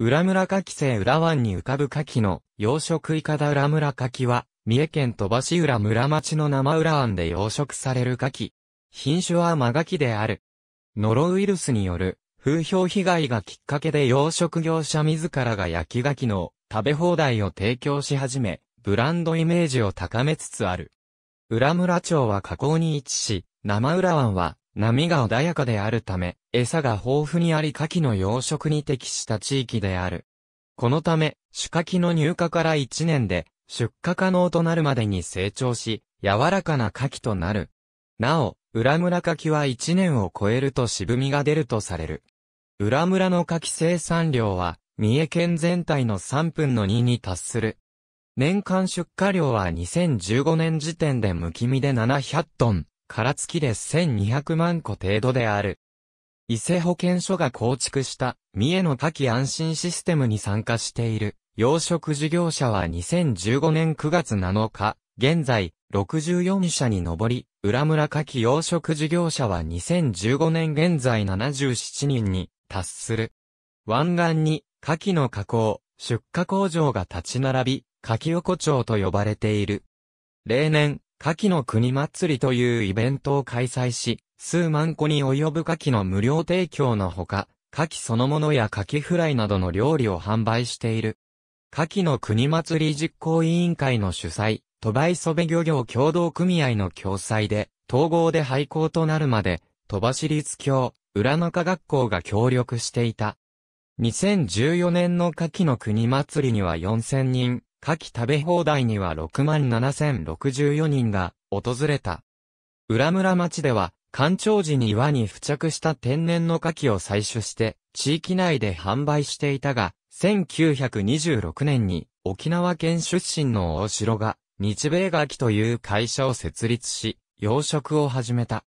浦村牡蠣生浦湾に浮かぶ牡蠣の養殖いかだ浦村牡蠣は、三重県鳥羽市浦村町の生浦湾で養殖される牡蠣。品種はマガキである。ノロウイルスによる風評被害がきっかけで養殖業者自らが焼き牡蠣の食べ放題を提供し始め、ブランドイメージを高めつつある。浦村町は河口に位置し、生浦湾は波が穏やかであるため、餌が豊富にあり牡蠣の養殖に適した地域である。このため、種牡蠣の入荷から1年で、出荷可能となるまでに成長し、柔らかな牡蠣となる。なお、裏村牡蠣は1年を超えると渋みが出るとされる。裏村の牡蠣生産量は、三重県全体の3分の2に達する。年間出荷量は2015年時点で無気味で700トン。殻付きで1200万個程度である。伊勢保健所が構築した三重の夏季安心システムに参加している養殖事業者は2015年9月7日、現在64社に上り、浦村夏季養殖事業者は2015年現在77人に達する。湾岸に夏季の加工、出荷工場が立ち並び、夏季横丁と呼ばれている。例年、夏季の国祭りというイベントを開催し、数万個に及ぶ夏季の無料提供のほか、夏季そのものや夏季フライなどの料理を販売している。夏季の国祭り実行委員会の主催、バイソ部漁業協同組合の共催で、統合で廃校となるまで、鳥羽市立教、浦中学校が協力していた。2014年の夏季の国祭りには4000人、夏季食べ放題には67,064人が訪れた。浦村町では、干潮時に岩に付着した天然の牡蠣を採取して、地域内で販売していたが、1926年に沖縄県出身の大城が、日米牡蠣という会社を設立し、養殖を始めた。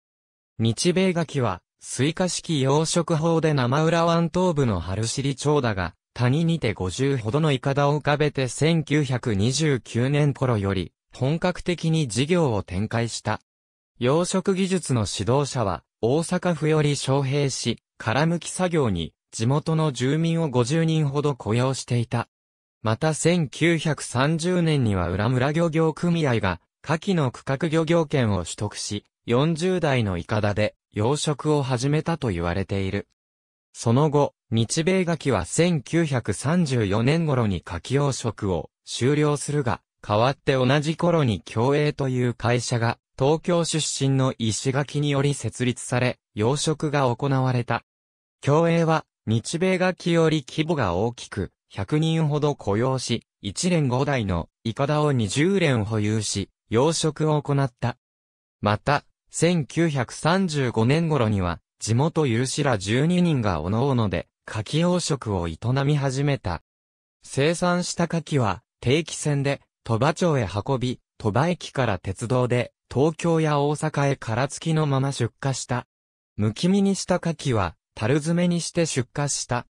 日米牡蠣は、水化式養殖法で生浦湾東部の春尻町だが、谷にて50ほどのイカダを浮かべて1929年頃より本格的に事業を展開した。養殖技術の指導者は大阪府より招聘し、殻むき作業に地元の住民を50人ほど雇用していた。また1930年には浦村漁業組合が下記の区画漁業権を取得し、40代のイカダで養殖を始めたと言われている。その後、日米ガキは1934年頃に夏季養殖を終了するが、代わって同じ頃に競泳という会社が、東京出身の石垣により設立され、養殖が行われた。競泳は、日米ガキより規模が大きく、100人ほど雇用し、1連5台のイカダを20連保有し、養殖を行った。また、1935年頃には、地元有志ら12人が各々で、牡蠣養殖を営み始めた。生産した牡蠣は、定期船で、鳥羽町へ運び、鳥羽駅から鉄道で、東京や大阪へ殻付きのまま出荷した。むき身にした牡蠣は、樽詰めにして出荷した。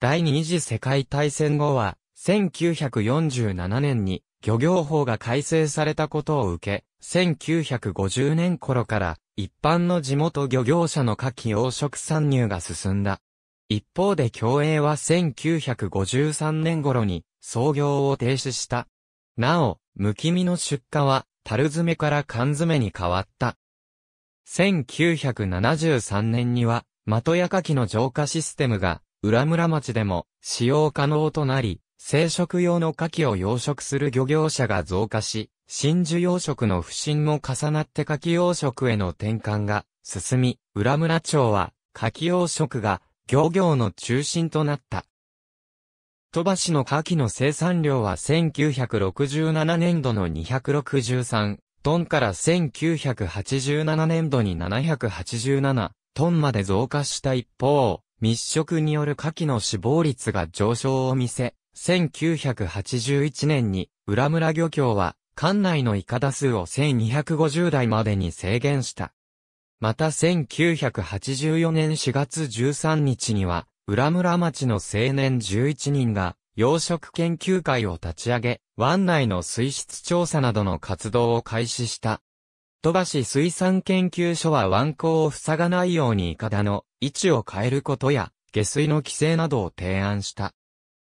第二次世界大戦後は、1947年に漁業法が改正されたことを受け、1950年頃から一般の地元漁業者の夏季養殖参入が進んだ。一方で競泳は1953年頃に創業を停止した。なお、むきみの出荷は樽詰めから缶詰に変わった。1973年には、的やかきの浄化システムが、浦村町でも使用可能となり、生食用の牡蠣を養殖する漁業者が増加し、真珠養殖の不振も重なって牡蠣養殖への転換が進み、浦村町は牡蠣養殖が漁業の中心となった。鳥羽市の牡蠣の生産量は1967年度の263トンから1987年度に787トンまで増加した一方、密食による牡蠣の死亡率が上昇を見せ、1981年に浦村漁協は館内のイカダ数を1250台までに制限した。また1984年4月13日には浦村町の青年11人が養殖研究会を立ち上げ、湾内の水質調査などの活動を開始した。戸橋水産研究所は湾口を塞がないようにイカダの位置を変えることや、下水の規制などを提案した。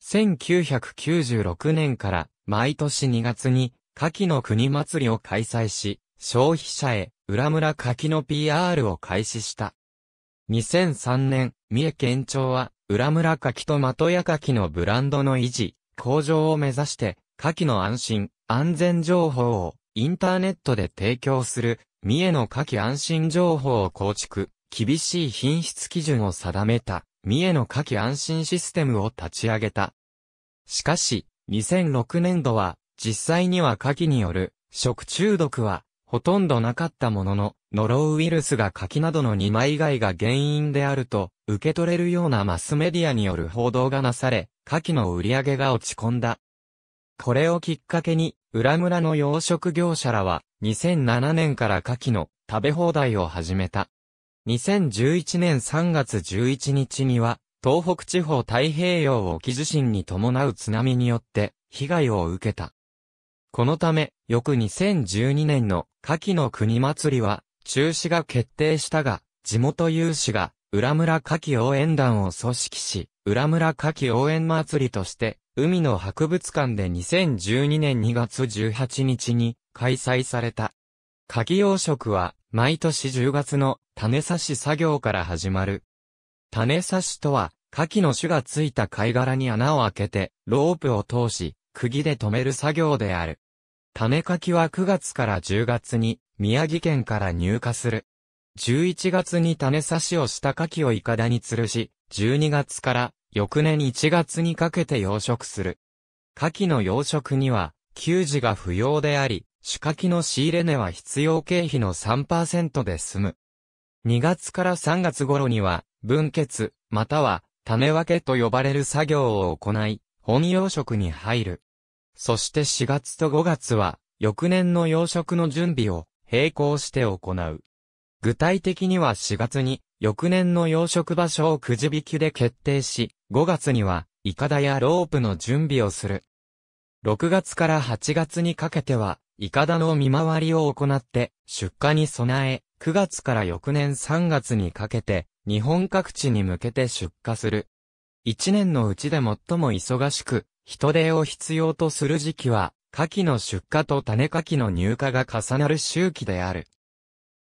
1996年から毎年2月に牡蠣の国祭りを開催し、消費者へ裏村柿の PR を開始した。2003年、三重県庁は裏村柿と的屋牡蠣のブランドの維持、向上を目指して、柿の安心、安全情報をインターネットで提供する、三重の柿安心情報を構築、厳しい品質基準を定めた、三重の柿安心システムを立ち上げた。しかし、2006年度は、実際には牡蠣による食中毒はほとんどなかったものの、ノロウイルスが牡蠣などの二枚以外が原因であると受け取れるようなマスメディアによる報道がなされ、牡蠣の売り上げが落ち込んだ。これをきっかけに、裏村の養殖業者らは2007年から牡蠣の食べ放題を始めた。2011年3月11日には東北地方太平洋沖地震に伴う津波によって被害を受けた。このため、翌2012年の夏季の国祭りは中止が決定したが、地元有志が浦村夏季応援団を組織し、浦村夏季応援祭りとして、海の博物館で2012年2月18日に開催された。夏季養殖は毎年10月の種差し作業から始まる種刺しとは、牡蠣の種がついた貝殻に穴を開けて、ロープを通し、釘で留める作業である。種牡蠣は9月から10月に、宮城県から入荷する。11月に種刺しをした牡蠣をイカダに吊るし、12月から翌年1月にかけて養殖する。牡蠣の養殖には、給仕が不要であり、主牡蠣の仕入れ値は必要経費の3%で済む。2月から3月頃には、分欠、または種分けと呼ばれる作業を行い、本養殖に入る。そして4月と5月は、翌年の養殖の準備を並行して行う。具体的には4月に、翌年の養殖場所をくじ引きで決定し、5月には、イカダやロープの準備をする。6月から8月にかけては、イカダの見回りを行って、出荷に備え、9月から翌年3月にかけて、日本各地に向けて出荷する。一年のうちで最も忙しく、人手を必要とする時期は、夏季の出荷と種夏季の入荷が重なる周期である。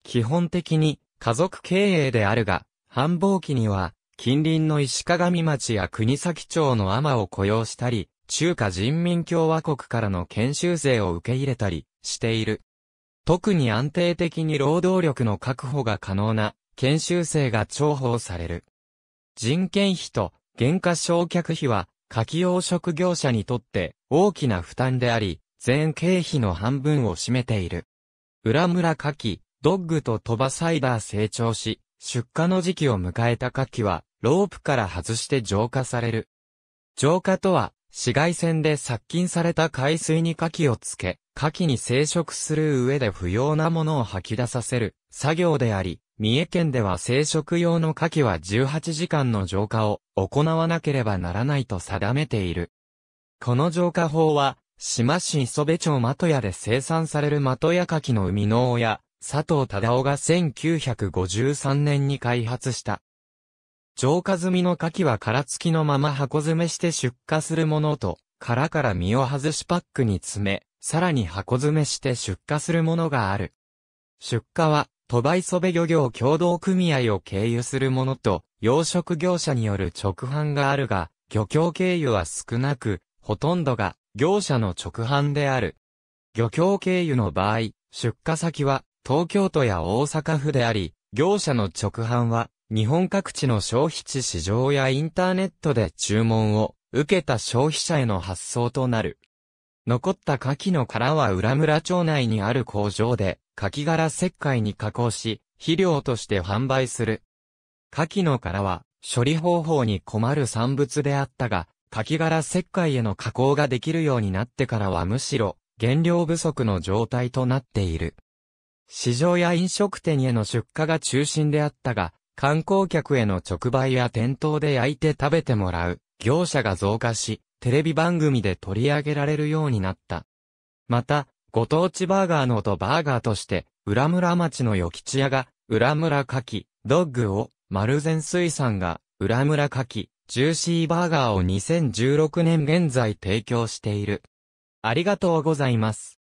基本的に家族経営であるが、繁忙期には近隣の石鏡町や国崎町のマを雇用したり、中華人民共和国からの研修生を受け入れたりしている。特に安定的に労働力の確保が可能な研修生が重宝される。人件費と原価償却費は、夏季養殖業者にとって大きな負担であり、全経費の半分を占めている。裏村柿、ドッグと鳥羽サイダー成長し、出荷の時期を迎えた柿は、ロープから外して浄化される。浄化とは、紫外線で殺菌された海水に牡蠣をつけ、牡蠣に生殖する上で不要なものを吐き出させる作業であり、三重県では生殖用の牡蠣は18時間の浄化を行わなければならないと定めている。この浄化法は、島市磯部町的屋で生産される的屋牡蠣の生みの親、佐藤忠夫が1953年に開発した。浄化済みの牡蠣は殻付きのまま箱詰めして出荷するものと、殻から身を外しパックに詰め、さらに箱詰めして出荷するものがある。出荷はバイソベ漁業協同組合を経由するものと、養殖業者による直販があるが、漁協経由は少なく、ほとんどが業者の直販である。漁協経由の場合、出荷先は東京都や大阪府であり、業者の直販は日本各地の消費地市場やインターネットで注文を受けた消費者への発送となる。残った牡蠣の殻は浦村町内にある工場で柿殻石灰に加工し、肥料として販売する。柿の殻は、処理方法に困る産物であったが、柿殻石灰への加工ができるようになってからはむしろ、原料不足の状態となっている。市場や飲食店への出荷が中心であったが、観光客への直売や店頭で焼いて食べてもらう、業者が増加し、テレビ番組で取り上げられるようになった。また、ご当地バーガーのとバーガーとして、浦村町の与吉屋が、浦村牡蠣、ドッグを、丸善水産が、浦村牡蠣、ジューシーバーガーを2016年現在提供している。ありがとうございます。